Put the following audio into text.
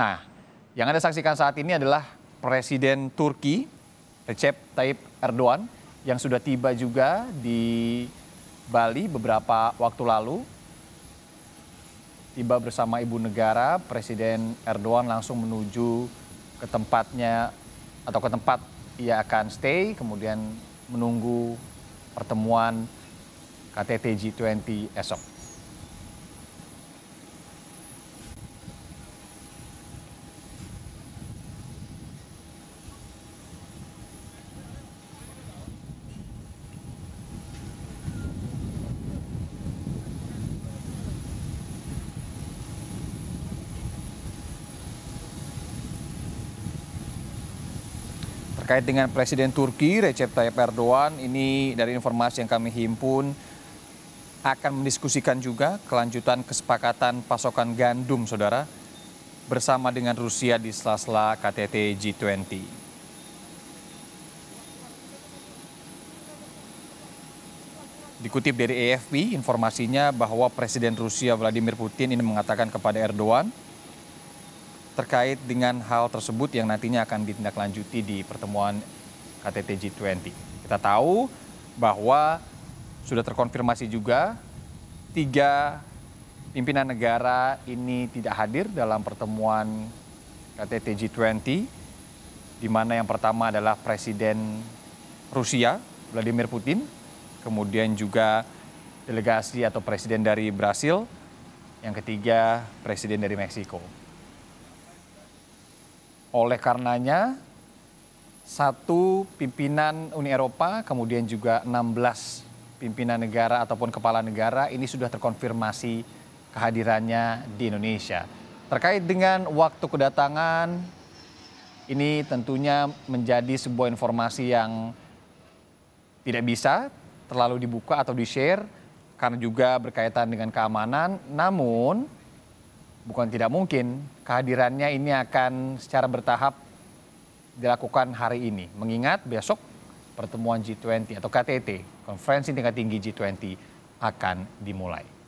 Nah, yang Anda saksikan saat ini adalah Presiden Turki Recep Tayyip Erdogan yang sudah tiba juga di Bali beberapa waktu lalu. Tiba bersama ibu negara, Presiden Erdogan langsung menuju ke tempatnya atau ke tempat ia akan stay, kemudian menunggu pertemuan KTT G20 esok. Terkait dengan Presiden Turki Recep Tayyip Erdogan, ini dari informasi yang kami himpun akan mendiskusikan juga kelanjutan kesepakatan pasokan gandum, saudara, bersama dengan Rusia di sela-sela KTT G20. Dikutip dari AFP, informasinya bahwa Presiden Rusia Vladimir Putin ini mengatakan kepada Erdogan terkait dengan hal tersebut yang nantinya akan ditindaklanjuti di pertemuan KTT G20. Kita tahu bahwa sudah terkonfirmasi juga tiga pimpinan negara ini tidak hadir dalam pertemuan KTT G20, di mana yang pertama adalah Presiden Rusia Vladimir Putin, kemudian juga delegasi atau presiden dari Brasil, yang ketiga presiden dari Meksiko. Oleh karenanya, satu pimpinan Uni Eropa, kemudian juga 16 pimpinan negara ataupun kepala negara ini sudah terkonfirmasi kehadirannya di Indonesia. Terkait dengan waktu kedatangan, ini tentunya menjadi sebuah informasi yang tidak bisa terlalu dibuka atau di-share karena juga berkaitan dengan keamanan. Namun, bukan tidak mungkin kehadirannya ini akan secara bertahap dilakukan hari ini. Mengingat besok pertemuan G20 atau KTT, konferensi tingkat tinggi G20 akan dimulai.